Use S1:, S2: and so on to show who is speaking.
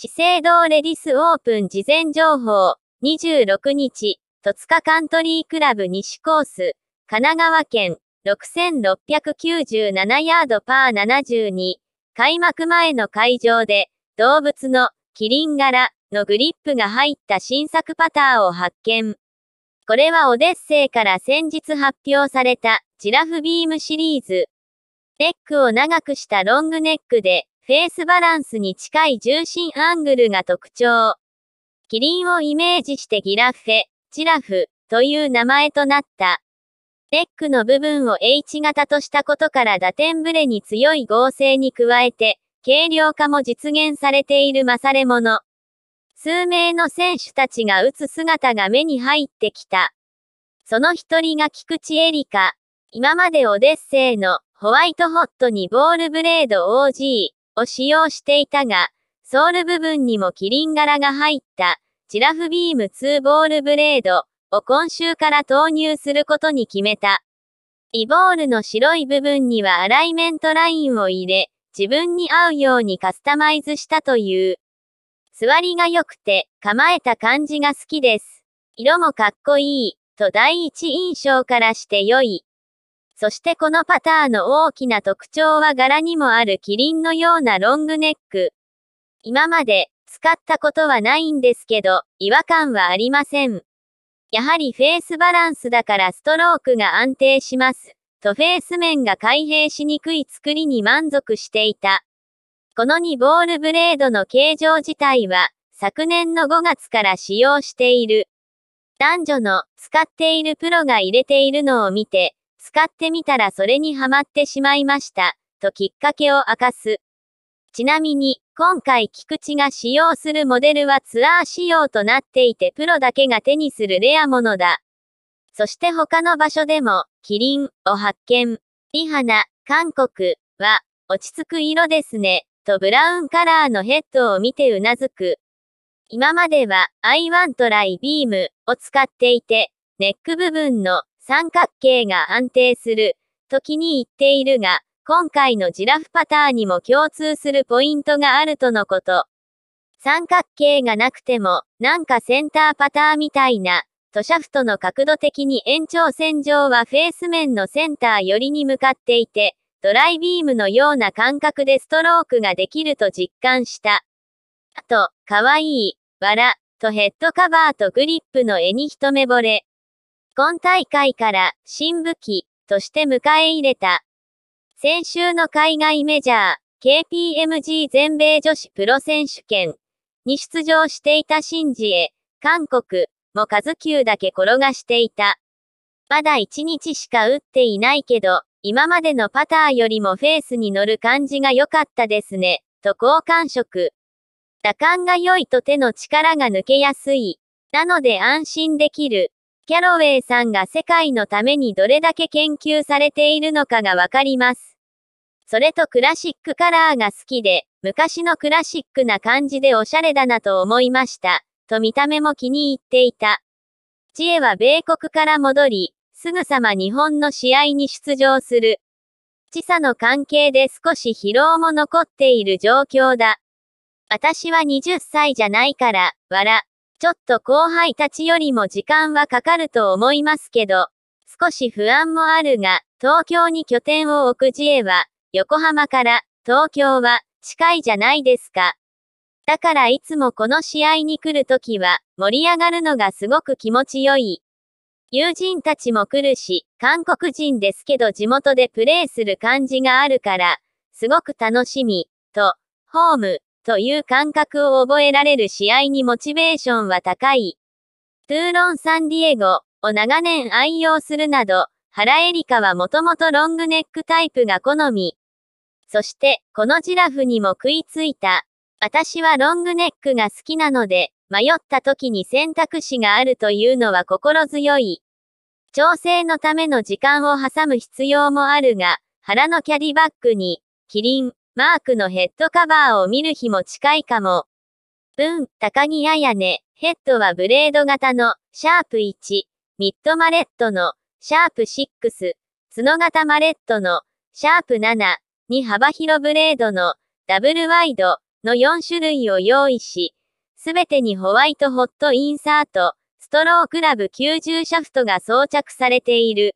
S1: 資生堂レディスオープン事前情報、26日、戸塚カントリークラブ西コース、神奈川県、6697ヤードパー72、開幕前の会場で、動物の、キリン柄、のグリップが入った新作パターを発見。これはオデッセイから先日発表されたジラフビームシリーズ。レックを長くしたロングネックで、フェースバランスに近い重心アングルが特徴。キリンをイメージしてギラフェ、ジラフという名前となった。レックの部分を H 型としたことから打点ブレに強い合成に加えて、軽量化も実現されている勝モ者。数名の選手たちが打つ姿が目に入ってきた。その一人が菊池エリカ。今までオデッセイのホワイトホットにボールブレード OG。を使用していたが、ソール部分にもキリン柄が入った、ジラフビーム2ボールブレードを今週から投入することに決めた。イボールの白い部分にはアライメントラインを入れ、自分に合うようにカスタマイズしたという。座りが良くて、構えた感じが好きです。色もかっこいい、と第一印象からして良い。そしてこのパターの大きな特徴は柄にもあるキリンのようなロングネック。今まで使ったことはないんですけど、違和感はありません。やはりフェースバランスだからストロークが安定します。とフェース面が開閉しにくい作りに満足していた。この2ボールブレードの形状自体は、昨年の5月から使用している。男女の使っているプロが入れているのを見て、使ってみたらそれにハマってしまいました、ときっかけを明かす。ちなみに、今回菊池が使用するモデルはツアー仕様となっていてプロだけが手にするレアものだ。そして他の場所でも、キリンを発見。リハナ、韓国は、落ち着く色ですね、とブラウンカラーのヘッドを見てうなずく。今までは i1 トライビームを使っていて、ネック部分の三角形が安定する、と気に入っているが、今回のジラフパターンにも共通するポイントがあるとのこと。三角形がなくても、なんかセンターパターンみたいな、とシャフトの角度的に延長線上はフェース面のセンター寄りに向かっていて、ドライビームのような感覚でストロークができると実感した。あと、かわいい、バラ、とヘッドカバーとグリップの絵に一目惚れ。今大会から新武器として迎え入れた。先週の海外メジャー KPMG 全米女子プロ選手権に出場していたシンジエ、韓国も数級だけ転がしていた。まだ1日しか打っていないけど、今までのパターよりもフェースに乗る感じが良かったですね、と好感触。打感が良いと手の力が抜けやすい。なので安心できる。キャロウェイさんが世界のためにどれだけ研究されているのかがわかります。それとクラシックカラーが好きで、昔のクラシックな感じでおしゃれだなと思いました。と見た目も気に入っていた。知恵は米国から戻り、すぐさま日本の試合に出場する。時差の関係で少し疲労も残っている状況だ。私は20歳じゃないから、笑。ちょっと後輩たちよりも時間はかかると思いますけど、少し不安もあるが、東京に拠点を置く自衛は、横浜から東京は近いじゃないですか。だからいつもこの試合に来るときは、盛り上がるのがすごく気持ちよい。友人たちも来るし、韓国人ですけど地元でプレーする感じがあるから、すごく楽しみ、と、ホーム、という感覚を覚えられる試合にモチベーションは高い。トゥーロン・サンディエゴを長年愛用するなど、原エリカはもともとロングネックタイプが好み。そして、このジラフにも食いついた。私はロングネックが好きなので、迷った時に選択肢があるというのは心強い。調整のための時間を挟む必要もあるが、腹のキャディバッグに、キリン、マークのヘッドカバーを見る日も近いかも。文、高木彩音、ね、ヘッドはブレード型の、シャープ1、ミッドマレットの、シャープ6、角型マレットの、シャープ7、に幅広ブレードの、ダブルワイド、の4種類を用意し、すべてにホワイトホットインサート、ストロークラブ90シャフトが装着されている。